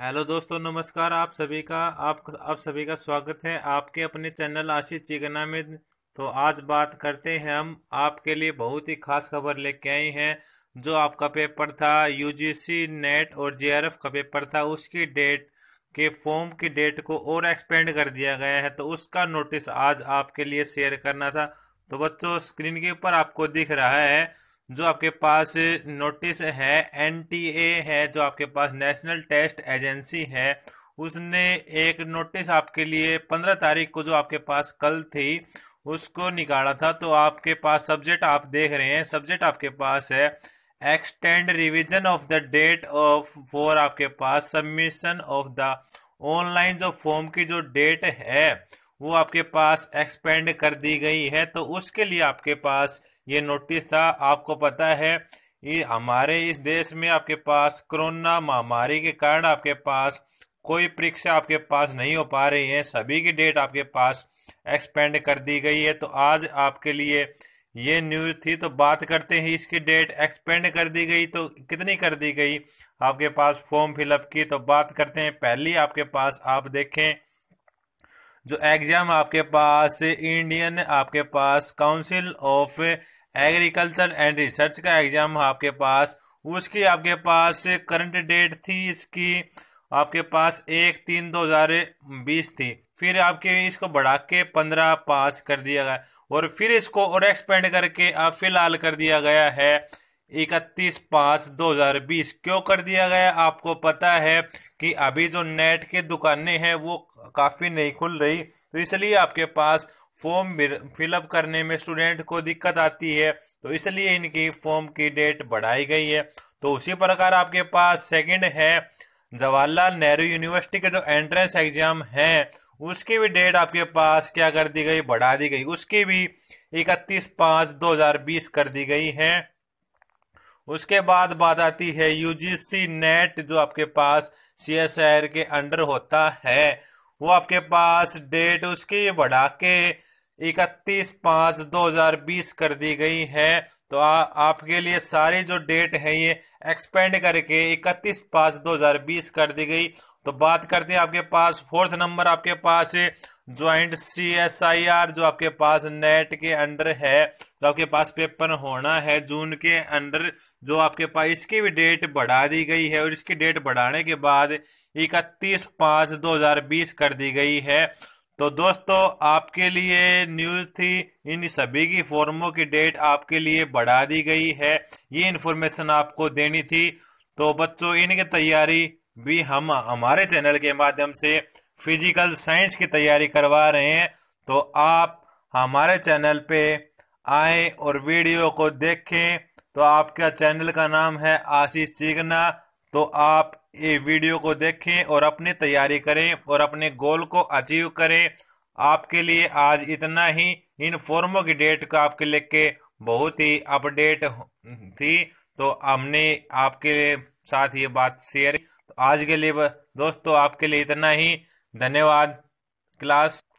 hello दोस्तों नमस्कार आप सभी का आप आप सभी का स्वागत है आपके अपने चैनल आशीष चिकना में तो आज बात करते हैं हम आपके लिए बहुत ही खास खबर लेके आए हैं जो आपका पेपर था यूजीसी नेट और जेआरएफ का पेपर था उसकी डेट के फॉर्म की डेट को और एक्सपेंड कर दिया गया है तो उसका नोटिस आज आपके लिए शेयर करना था तो बच्चों स्क्रीन के ऊपर आपको दिख रहा है जो आपके पास नोटिस है एनटीए है जो आपके पास नेशनल टेस्ट एजेंसी है उसने एक नोटिस आपके लिए पंद्रह तारीख को जो आपके पास कल थी उसको निकाला था तो आपके पास सब्जेक्ट आप देख रहे हैं सब्जेक्ट आपके पास है extend revision of the date of for आपके पास सबमिशन ऑफ द ऑनलाइन जो फॉर्म की जो डेट है वो आपके पास एक्सपेंड कर दी गई है तो उसके लिए आपके पास ये नोटिस था आपको पता है ये हमारे इस देश में आपके पास कोरोना महामारी के कारण आपके पास कोई परीक्षा आपके पास नहीं हो पा रही है सभी की डेट आपके पास एक्सपेंड कर दी गई है तो आज आपके लिए ये न्यूज़ थी तो बात करते हैं इसकी डेट एक्सपेंड कर दी गई तो कितनी कर दी गई आपके पास फॉर्म फिलअप की तो बात करते हैं पहली आपके पास आप देखें जो एग्ज़ाम आपके पास इंडियन आपके पास Council of Agriculture and Research का एग्ज़ाम आपके पास उसकी आपके पास करंट डेट थी इसकी आपके पास एक तीन दो हज़ार बीस थी फिर आपके इसको बढ़ा के पंद्रह पास कर दिया गया और फिर इसको और एक्सपेंड करके अब फिलहाल कर दिया गया है इकतीस पाँच दो हज़ार बीस क्यों कर दिया गया आपको पता है कि अभी जो नेट के दुकानें हैं वो काफ़ी नहीं खुल रही तो इसलिए आपके पास फॉर्म फिलअप करने में स्टूडेंट को दिक्कत आती है तो इसलिए इनकी फॉर्म की डेट बढ़ाई गई है तो उसी प्रकार आपके पास सेकंड है जवाहरलाल नेहरू यूनिवर्सिटी के जो एंट्रेंस एग्जाम हैं उसकी भी डेट आपके पास क्या कर दी गई बढ़ा दी गई उसकी भी इकतीस पाँच बीस कर दी गई है उसके बाद बात आती है यूजीसी नेट जो आपके पास सी एस आर के अंडर होता है वो आपके पास डेट उसकी बढ़ा के इकतीस पाँच बीस कर दी गई है तो आ, आपके लिए सारी जो डेट है ये एक्सपेंड करके इकतीस पाँच बीस कर दी गई तो बात करते हैं आपके पास फोर्थ नंबर आपके पास है joint C S I R जो आपके पास नेट के अंडर है तो आपके पास पेपर होना है जून के अंडर जो आपके पास इसकी भी डेट बढ़ा दी गई है और इसकी डेट बढ़ाने के बाद इकतीस पाँच बीस कर दी गई है तो दोस्तों आपके लिए न्यूज़ थी इन सभी की फॉर्मों की डेट आपके लिए बढ़ा दी गई है ये इन्फॉर्मेशन आपको देनी थी तो बच्चों इनकी तैयारी भी हम हमारे चैनल के माध्यम से फिजिकल साइंस की तैयारी करवा रहे हैं तो आप हमारे चैनल पे आए और वीडियो को देखें तो आपका चैनल का नाम है आशीष चिकना तो आप ये वीडियो को देखें और अपनी तैयारी करें और अपने गोल को अचीव करें आपके लिए आज इतना ही इन फॉर्मों की डेट का आपके लेके बहुत ही अपडेट थी तो हमने आपके साथ ये बात शेयर तो आज के लिए दोस्तों आपके लिए इतना ही धन्यवाद क्लास